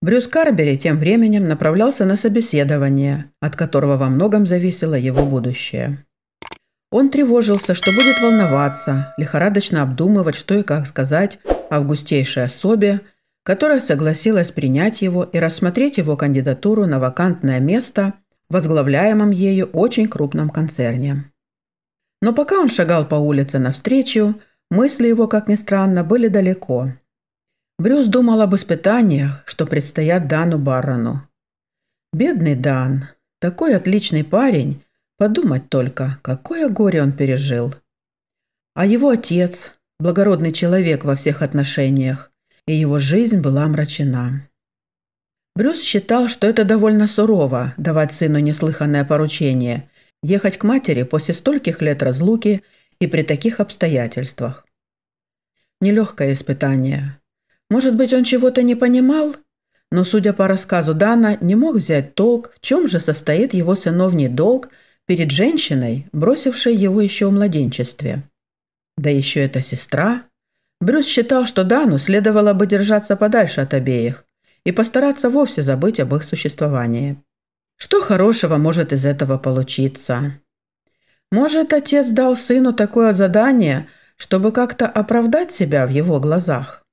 Брюс Карбери тем временем направлялся на собеседование, от которого во многом зависело его будущее. Он тревожился, что будет волноваться, лихорадочно обдумывать, что и как сказать августейшей особе, которая согласилась принять его и рассмотреть его кандидатуру на вакантное место в возглавляемом ею очень крупном концерне. Но пока он шагал по улице навстречу, мысли его, как ни странно, были далеко – Брюс думал об испытаниях, что предстоят Дану Баррону. Бедный Дан, такой отличный парень, подумать только, какое горе он пережил. А его отец, благородный человек во всех отношениях, и его жизнь была мрачена. Брюс считал, что это довольно сурово – давать сыну неслыханное поручение – ехать к матери после стольких лет разлуки и при таких обстоятельствах. Нелегкое испытание. Может быть, он чего-то не понимал? Но, судя по рассказу Дана, не мог взять толк, в чем же состоит его сыновний долг перед женщиной, бросившей его еще в младенчестве. Да еще эта сестра. Брюс считал, что Дану следовало бы держаться подальше от обеих и постараться вовсе забыть об их существовании. Что хорошего может из этого получиться? Может, отец дал сыну такое задание, чтобы как-то оправдать себя в его глазах?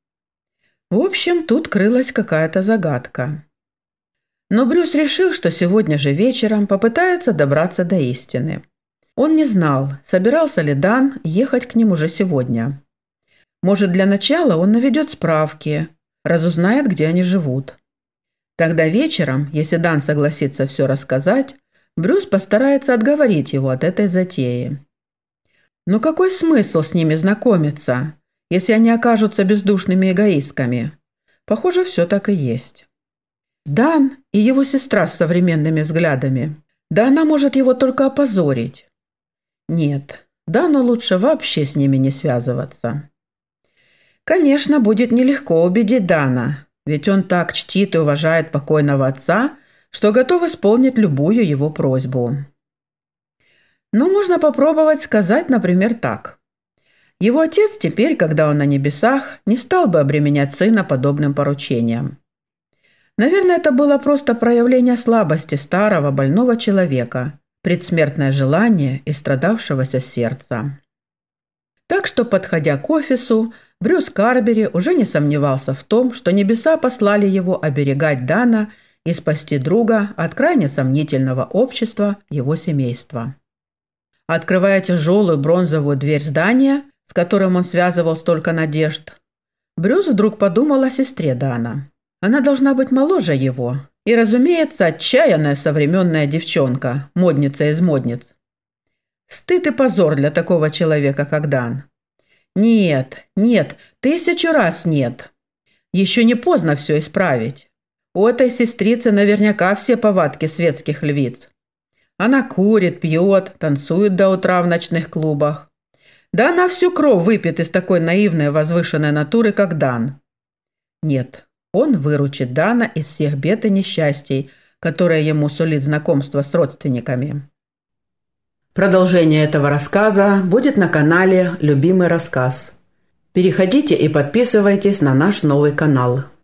В общем, тут крылась какая-то загадка. Но Брюс решил, что сегодня же вечером попытается добраться до истины. Он не знал, собирался ли Дан ехать к ним уже сегодня. Может, для начала он наведет справки, разузнает, где они живут. Тогда вечером, если Дан согласится все рассказать, Брюс постарается отговорить его от этой затеи. Но какой смысл с ними знакомиться, если они окажутся бездушными эгоистками. Похоже, все так и есть. Дан и его сестра с современными взглядами. Да она может его только опозорить. Нет, Дану лучше вообще с ними не связываться. Конечно, будет нелегко убедить Дана, ведь он так чтит и уважает покойного отца, что готов исполнить любую его просьбу. Но можно попробовать сказать, например, так. Его отец теперь, когда он на небесах, не стал бы обременять сына подобным поручением. Наверное, это было просто проявление слабости старого больного человека, предсмертное желание и страдавшегося сердца. Так что, подходя к офису, Брюс Карбери уже не сомневался в том, что небеса послали его оберегать Дана и спасти друга от крайне сомнительного общества его семейства. Открывая тяжелую бронзовую дверь здания, с которым он связывал столько надежд. Брюс вдруг подумал о сестре Дана. Она должна быть моложе его. И, разумеется, отчаянная современная девчонка, модница из модниц. Стыд и позор для такого человека, как Дан. Нет, нет, тысячу раз нет. Еще не поздно все исправить. У этой сестрицы наверняка все повадки светских львиц. Она курит, пьет, танцует до утра в ночных клубах. Да она всю кров выпьет из такой наивной возвышенной натуры, как Дан. Нет, он выручит Дана из всех бед и несчастий, которые ему сулит знакомство с родственниками. Продолжение этого рассказа будет на канале «Любимый рассказ». Переходите и подписывайтесь на наш новый канал.